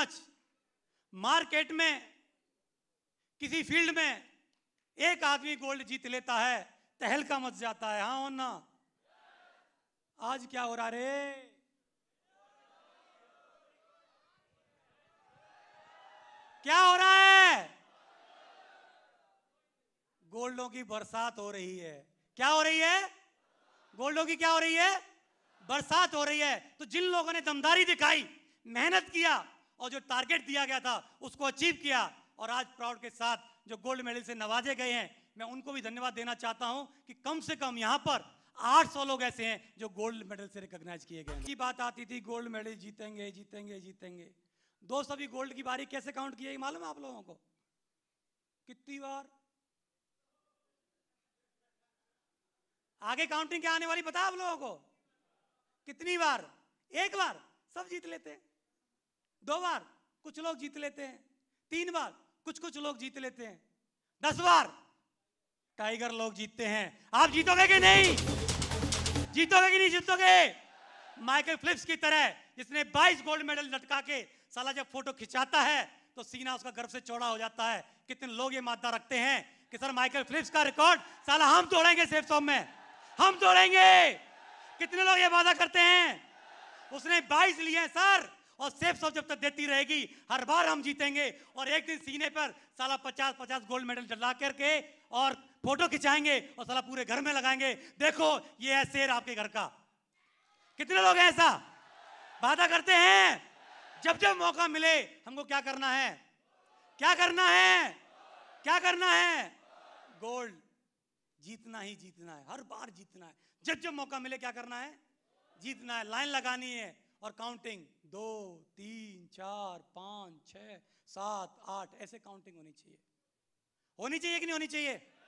touch market में किसी field में एक आदमी गोल्ड जीत लेता है तहलका मच जाता है हाँ ना आज क्या हो रहा रे क्या हो रहा है गोल्डों की बरसात हो रही है क्या हो रही है गोल्डों की क्या हो रही है बरसात हो रही है तो जिन लोगों ने दमदारी दिखाई मेहनत किया और जो टारगेट दिया गया था उसको अचीव किया और आज प्राउड के साथ जो गोल्ड मेडल से नवाजे गए हैं मैं उनको भी धन्यवाद देना चाहता हूं कि कम से कम यहां पर 800 लोग ऐसे हैं जो गोल्ड मेडल से रिकॉग्नाइज किए गए की बात आती थी गोल्ड मेडल जीतेंगे जीतेंगे जीतेंगे दो सभी गोल्ड की बारी कैसे काउंट किया मालूम है आप लोगों को कितनी बार आगे काउंटिंग क्या आने वाली बता आप लोगों को कितनी बार एक बार सब जीत लेते हैं दो बार कुछ लोग जीत लेते हैं तीन बार कुछ कुछ लोग जीत लेते हैं दस बार टाइगर लोग जीतते हैं आप जीतोगे कि नहीं जीतोगे कि नहीं जीतोगे माइकल फिलिप्स की तरह जिसने 22 गोल्ड मेडल लटका के साला जब फोटो खिंचाता है तो सीना उसका गर्व से चौड़ा हो जाता है कितने लोग ये मादा रखते हैं कि सर माइकल फिलिप्स का रिकॉर्ड साला हम तोड़ेंगे सेफ सॉम में हम तोड़ेंगे कितने लोग ये वादा करते हैं उसने 22 लिए हैं सर और सेफ सब जब तक देती रहेगी हर बार हम जीतेंगे और एक दिन सीने पर साला पचास पचास गोल्ड मेडल डला करके और फोटो खिंचाएंगे और साला पूरे घर में लगाएंगे देखो ये है शेर आपके घर का कितने लोग हैं ऐसा वादा करते हैं जब जब मौका मिले हमको क्या करना है क्या करना है क्या करना है गोल्ड जीतना ही जीतना है हर बार जीतना है जब जब मौका मिले क्या करना है जीतना है लाइन लगानी है और काउंटिंग दो तीन चार पाँच छ सात आठ ऐसे काउंटिंग होनी चाहिए होनी चाहिए कि नहीं होनी चाहिए